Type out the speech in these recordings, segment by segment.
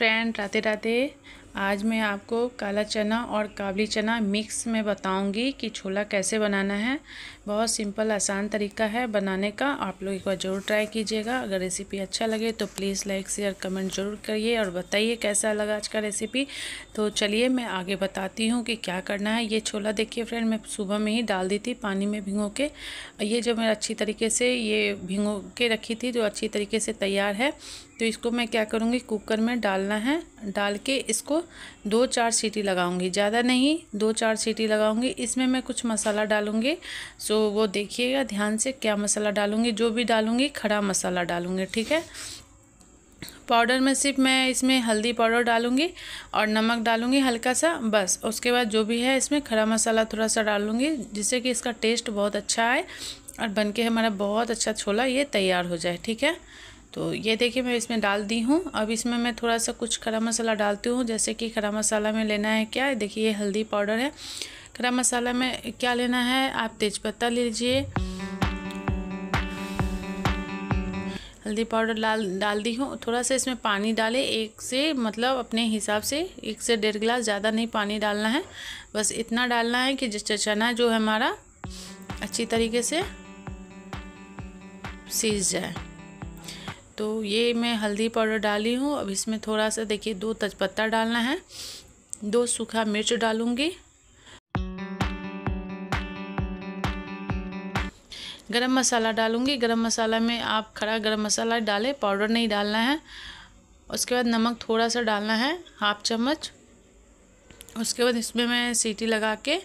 friend Radhe Radhe आज मैं आपको काला चना और काबली चना मिक्स में बताऊंगी कि छोला कैसे बनाना है बहुत सिंपल आसान तरीका है बनाने का आप लोग एक बार ज़रूर ट्राई कीजिएगा अगर रेसिपी अच्छा लगे तो प्लीज़ लाइक शेयर कमेंट ज़रूर करिए और बताइए कैसा लगा आज का रेसिपी तो चलिए मैं आगे बताती हूँ कि क्या करना है ये छोला देखिए फ्रेंड मैं सुबह में ही डाल दी थी पानी में भिंगो के ये जो मैं अच्छी तरीके से ये भिंगो के रखी थी जो अच्छी तरीके से तैयार है तो इसको मैं क्या करूँगी कुकर में डालना है डाल के इसको दो चार सीटी लगाऊंगी ज़्यादा नहीं दो चार सीटी लगाऊंगी इसमें मैं कुछ मसाला डालूंगी सो वो देखिएगा ध्यान से क्या मसाला डालूंगी जो भी डालूंगी खड़ा मसाला डालूंगी ठीक है पाउडर में सिर्फ मैं इसमें हल्दी पाउडर डालूंगी और नमक डालूंगी हल्का सा बस उसके बाद जो भी है इसमें खड़ा मसाला थोड़ा सा डालूंगी जिससे कि इसका टेस्ट बहुत अच्छा आए और बनके हमारा बहुत अच्छा छोला ये तैयार हो जाए ठीक है तो ये देखिए मैं इसमें डाल दी हूँ अब इसमें मैं थोड़ा सा कुछ खरा मसाला डालती हूँ जैसे कि खरा मसाला में लेना है क्या देखिए ये हल्दी पाउडर है खरा मसाला में क्या लेना है आप तेज़पत्ता लीजिए हल्दी पाउडर डाल डाल दी हूँ थोड़ा सा इसमें पानी डालें एक से मतलब अपने हिसाब से एक से डेढ़ गिलास ज़्यादा नहीं पानी डालना है बस इतना डालना है कि जिस चना जो है हमारा अच्छी तरीके से सीज जाए तो ये मैं हल्दी पाउडर डाली हूँ अब इसमें थोड़ा सा देखिए दो तजपत्ता डालना है दो सूखा मिर्च डालूँगी गरम मसाला डालूँगी गरम मसाला में आप खड़ा गरम मसाला डालें पाउडर नहीं डालना है उसके बाद नमक थोड़ा सा डालना है हाफ चम्मच उसके बाद इसमें मैं सीटी लगा के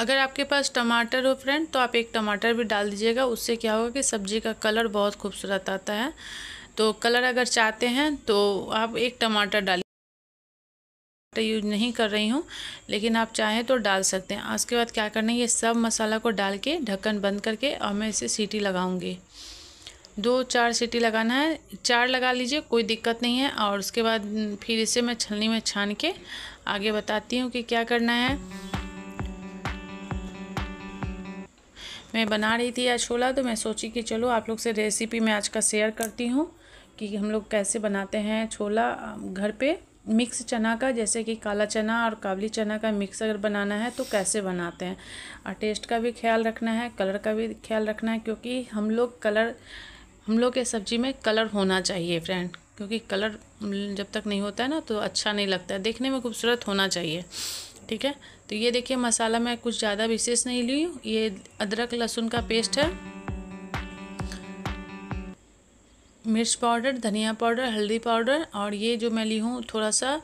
अगर आपके पास टमाटर हो फ्रेंड तो आप एक टमाटर भी डाल दीजिएगा उससे क्या होगा कि सब्ज़ी का कलर बहुत खूबसूरत आता है तो कलर अगर चाहते हैं तो आप एक टमाटर डालिए टमाटर यूज नहीं कर रही हूँ लेकिन आप चाहें तो डाल सकते हैं उसके बाद क्या करना है ये सब मसाला को डाल के ढक्कन बंद करके और मैं इसे सीटी लगाऊंगी दो चार सीटी लगाना है चार लगा लीजिए कोई दिक्कत नहीं है और उसके बाद फिर इसे मैं छलनी में छान के आगे बताती हूँ कि क्या करना है मैं बना रही थी आज छोला तो मैं सोची कि चलो आप लोग से रेसिपी मैं आज का शेयर करती हूँ कि हम लोग कैसे बनाते हैं छोला घर पे मिक्स चना का जैसे कि काला चना और काबली चना का मिक्स अगर बनाना है तो कैसे बनाते हैं और टेस्ट का भी ख्याल रखना है कलर का भी ख्याल रखना है क्योंकि हम लोग कलर हम लोग के सब्ज़ी में कलर होना चाहिए फ्रेंड क्योंकि कलर जब तक नहीं होता है ना तो अच्छा नहीं लगता है देखने में खूबसूरत होना चाहिए ठीक है तो ये देखिए मसाला मैं कुछ ज़्यादा विशेष नहीं ली ये अदरक लहसुन का पेस्ट है मिर्च पाउडर धनिया पाउडर हल्दी पाउडर और ये जो मैं ली हूँ थोड़ा सा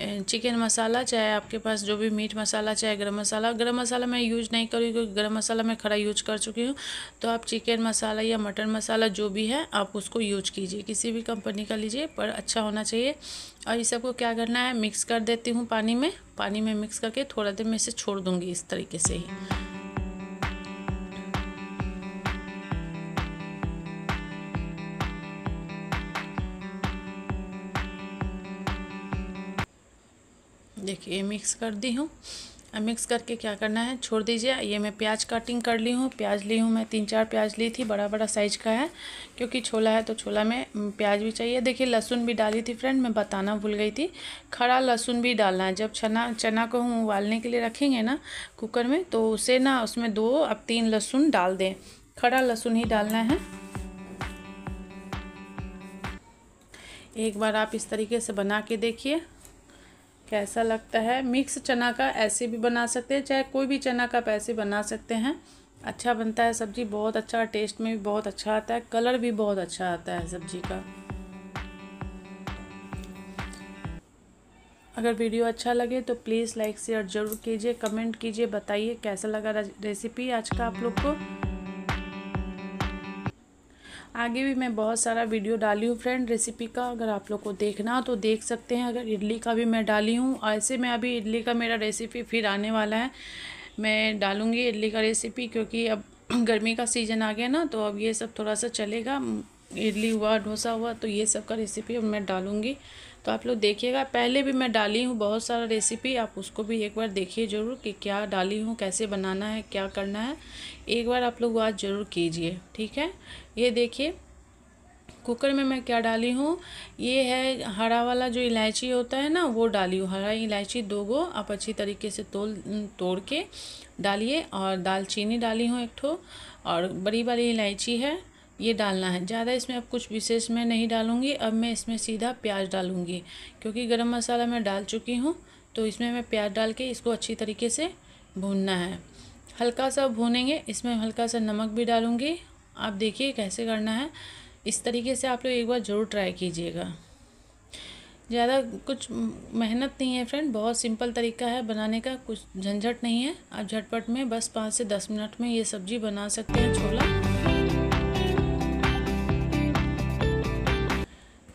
चिकन मसाला चाहे आपके पास जो भी मीट मसाला चाहे गरम मसाला गरम मसाला मैं यूज़ नहीं करी क्योंकि गरम मसाला मैं खड़ा यूज कर चुकी हूँ तो आप चिकन मसाला या मटन मसाला जो भी है आप उसको यूज कीजिए किसी भी कंपनी का लीजिए पर अच्छा होना चाहिए और इस सबको क्या करना है मिक्स कर देती हूँ पानी में पानी में मिक्स करके थोड़ा देर में इसे छोड़ दूँगी इस तरीके से ही देखिए मिक्स कर दी हूँ मिक्स करके क्या करना है छोड़ दीजिए ये मैं प्याज कटिंग कर ली हूँ प्याज ली हूँ मैं तीन चार प्याज ली थी बड़ा बड़ा साइज का है क्योंकि छोला है तो छोला में हम्म, प्याज भी चाहिए देखिए लहसुन भी डाली थी फ्रेंड मैं बताना भूल गई थी खड़ा लहसुन भी डालना है जब चना चना को हम उबालने के लिए रखेंगे ना कुकर में तो उसे ना उसमें दो अब तीन लहसुन डाल दें खड़ा लहसुन ही डालना है एक बार आप इस तरीके से बना के देखिए कैसा लगता है मिक्स चना का ऐसे भी बना सकते हैं चाहे कोई भी चना का पैसे बना सकते हैं अच्छा बनता है सब्ज़ी बहुत अच्छा टेस्ट में भी बहुत अच्छा आता है कलर भी बहुत अच्छा आता है सब्ज़ी का अगर वीडियो अच्छा लगे तो प्लीज़ लाइक शेयर ज़रूर कीजिए कमेंट कीजिए बताइए कैसा लगा रेसिपी आज का आप लोग को आगे भी मैं बहुत सारा वीडियो डाली हूँ फ्रेंड रेसिपी का अगर आप लोग को देखना तो देख सकते हैं अगर इडली का भी मैं डाली हूँ ऐसे में अभी इडली का मेरा रेसिपी फिर आने वाला है मैं डालूँगी इडली का रेसिपी क्योंकि अब गर्मी का सीज़न आ गया ना तो अब ये सब थोड़ा सा चलेगा इडली हुआ डोसा हुआ तो ये सब का रेसिपी अब मैं डालूँगी तो आप लोग देखिएगा पहले भी मैं डाली हूँ बहुत सारा रेसिपी आप उसको भी एक बार देखिए ज़रूर कि क्या डाली हूँ कैसे बनाना है क्या करना है एक बार आप लोग आज ज़रूर कीजिए ठीक है ये देखिए कुकर में मैं क्या डाली हूँ ये है हरा वाला जो इलायची होता है ना वो डाली हूँ हरा इलायची दो गो आप अच्छी तरीके से तोल तोड़ के डालिए और दालचीनी डाली हूँ एक ठो और बड़ी बड़ी इलायची है ये डालना है ज़्यादा इसमें अब कुछ विशेष मैं नहीं डालूँगी अब मैं इसमें सीधा प्याज डालूँगी क्योंकि गरम मसाला मैं डाल चुकी हूँ तो इसमें मैं प्याज डाल के इसको अच्छी तरीके से भूनना है हल्का सा भूनेंगे इसमें हल्का सा नमक भी डालूँगी आप देखिए कैसे करना है इस तरीके से आप लोग एक बार ज़रूर ट्राई कीजिएगा ज़्यादा कुछ मेहनत नहीं है फ्रेंड बहुत सिंपल तरीका है बनाने का कुछ झंझट नहीं है आप झटपट में बस पाँच से दस मिनट में ये सब्ज़ी बना सकते हैं छोला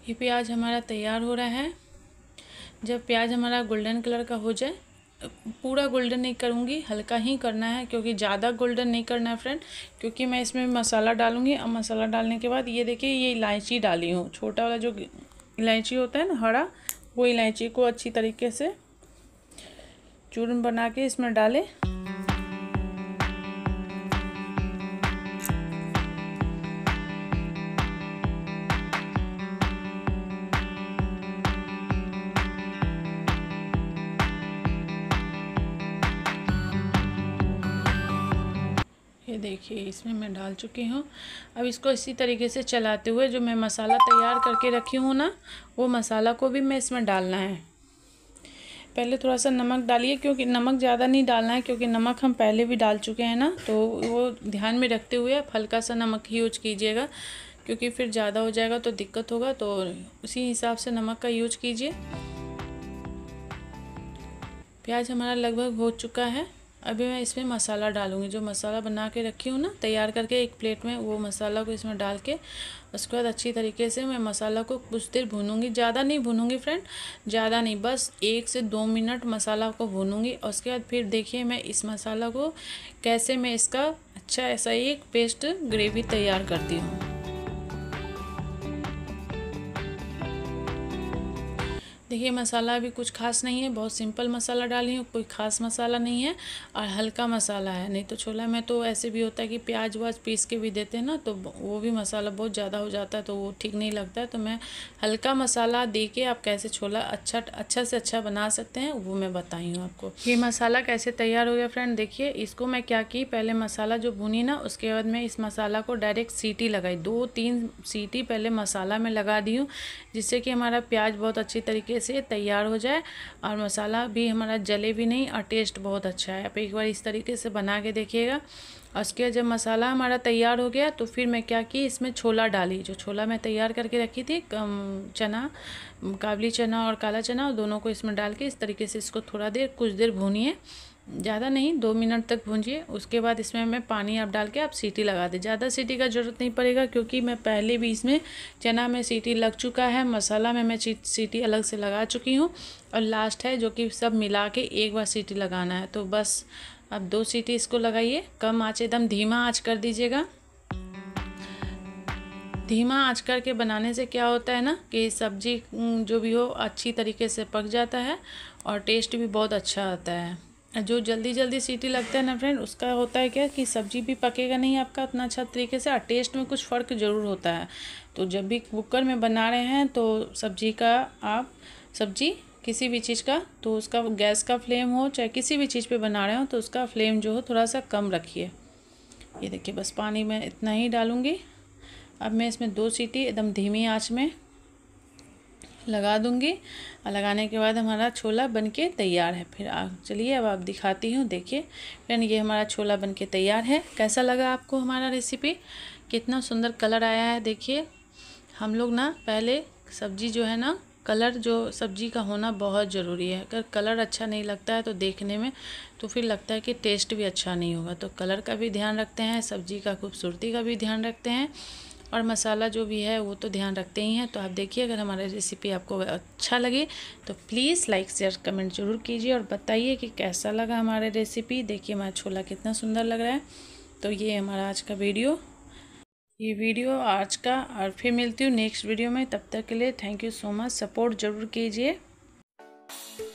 ये प्याज हमारा तैयार हो रहा है जब प्याज हमारा गोल्डन कलर का हो जाए पूरा गोल्डन नहीं करूँगी हल्का ही करना है क्योंकि ज़्यादा गोल्डन नहीं करना है फ्रेंड क्योंकि मैं इसमें मसाला डालूँगी और मसाला डालने के बाद ये देखिए ये इलायची डाली हूँ छोटा वाला जो इलायची होता है ना हरा वो इलायची को अच्छी तरीके से चूर्ण बना के इसमें डालें ये देखिए इसमें मैं डाल चुकी हूँ अब इसको इसी तरीके से चलाते हुए जो मैं मसाला तैयार करके रखी हूँ ना वो मसाला को भी मैं इसमें डालना है पहले थोड़ा सा नमक डालिए क्योंकि नमक ज़्यादा नहीं डालना है क्योंकि नमक हम पहले भी डाल चुके हैं ना तो वो ध्यान में रखते हुए आप हल्का सा नमक यूज कीजिएगा क्योंकि फिर ज़्यादा हो जाएगा तो दिक्कत होगा तो उसी हिसाब से नमक का यूज कीजिए प्याज हमारा लगभग हो चुका है अभी मैं इसमें मसाला डालूंगी जो मसाला बना के रखी हूँ ना तैयार करके एक प्लेट में वो मसाला को इसमें डाल के उसके बाद अच्छी तरीके से मैं मसाला को कुछ देर भूनूंगी ज़्यादा नहीं भूनूंगी फ्रेंड ज़्यादा नहीं बस एक से दो मिनट मसाला को भूनूंगी और उसके बाद फिर देखिए मैं इस मसाला को कैसे मैं इसका अच्छा ऐसा एक पेस्ट ग्रेवी तैयार करती हूँ देखिए मसाला भी कुछ खास नहीं है बहुत सिंपल मसाला डाली हूँ कोई खास मसाला नहीं है और हल्का मसाला है नहीं तो छोला में तो ऐसे भी होता है कि प्याज व्याज़ पीस के भी देते हैं ना तो वो भी मसाला बहुत ज़्यादा हो जाता है तो वो ठीक नहीं लगता है तो मैं हल्का मसाला दे के आप कैसे छोला अच्छा अच्छा से अच्छा बना सकते हैं वो मैं बताई हूँ आपको ये मसाला कैसे तैयार हो गया फ्रेंड देखिए इसको मैं क्या की पहले मसाला जो भुनी ना उसके बाद मैं इस मसाला को डायरेक्ट सीटी लगाई दो तीन सीटी पहले मसाला में लगा दी हूँ जिससे कि हमारा प्याज बहुत अच्छी तरीके से तैयार हो जाए और मसाला भी हमारा जले भी नहीं और टेस्ट बहुत अच्छा है आप एक बार इस तरीके से बना के देखिएगा और उसके जब मसाला हमारा तैयार हो गया तो फिर मैं क्या की इसमें छोला डाली जो छोला मैं तैयार करके रखी थी चना काबली चना और काला चना दोनों को इसमें डाल के इस तरीके से इसको थोड़ा देर कुछ देर भूनिए ज़्यादा नहीं दो मिनट तक भूंजिए उसके बाद इसमें मैं पानी आप डाल के आप सीटी लगा दें ज़्यादा सीटी का ज़रूरत नहीं पड़ेगा क्योंकि मैं पहले भी इसमें चना में सीटी लग चुका है मसाला में मैं सीटी अलग से लगा चुकी हूँ और लास्ट है जो कि सब मिला के एक बार सीटी लगाना है तो बस अब दो सीटी इसको लगाइए कम आँच एकदम धीमा आँच कर दीजिएगा धीमा आँच करके बनाने से क्या होता है ना कि सब्ज़ी जो भी हो अच्छी तरीके से पक जाता है और टेस्ट भी बहुत अच्छा आता है जो जल्दी जल्दी सीटी लगता है ना फ्रेंड उसका होता है क्या कि सब्जी भी पकेगा नहीं आपका उतना अच्छा तरीके से और टेस्ट में कुछ फ़र्क ज़रूर होता है तो जब भी कुकर में बना रहे हैं तो सब्जी का आप सब्जी किसी भी चीज़ का तो उसका गैस का फ्लेम हो चाहे किसी भी चीज़ पे बना रहे हो तो उसका फ्लेम जो हो थोड़ा सा कम रखिए ये देखिए बस पानी में इतना ही डालूँगी अब मैं इसमें दो सीटी एकदम धीमी आँच में लगा दूँगी और लगाने के बाद हमारा छोला बनके तैयार है फिर चलिए अब आप दिखाती हूँ देखिए फ्रेंड ये हमारा छोला बनके तैयार है कैसा लगा आपको हमारा रेसिपी कितना सुंदर कलर आया है देखिए हम लोग ना पहले सब्जी जो है ना कलर जो सब्जी का होना बहुत ज़रूरी है अगर कलर अच्छा नहीं लगता है तो देखने में तो फिर लगता है कि टेस्ट भी अच्छा नहीं होगा तो कलर का भी ध्यान रखते हैं सब्जी का खूबसूरती का भी ध्यान रखते हैं और मसाला जो भी है वो तो ध्यान रखते ही हैं तो आप देखिए अगर हमारा रेसिपी आपको अच्छा लगे तो प्लीज़ लाइक शेयर कमेंट ज़रूर कीजिए और बताइए कि कैसा लगा हमारा रेसिपी देखिए हमारा छोला कितना सुंदर लग रहा है तो ये हमारा आज का वीडियो ये वीडियो आज का और फिर मिलती हूँ नेक्स्ट वीडियो में तब तक के लिए thank you so much support ज़रूर कीजिए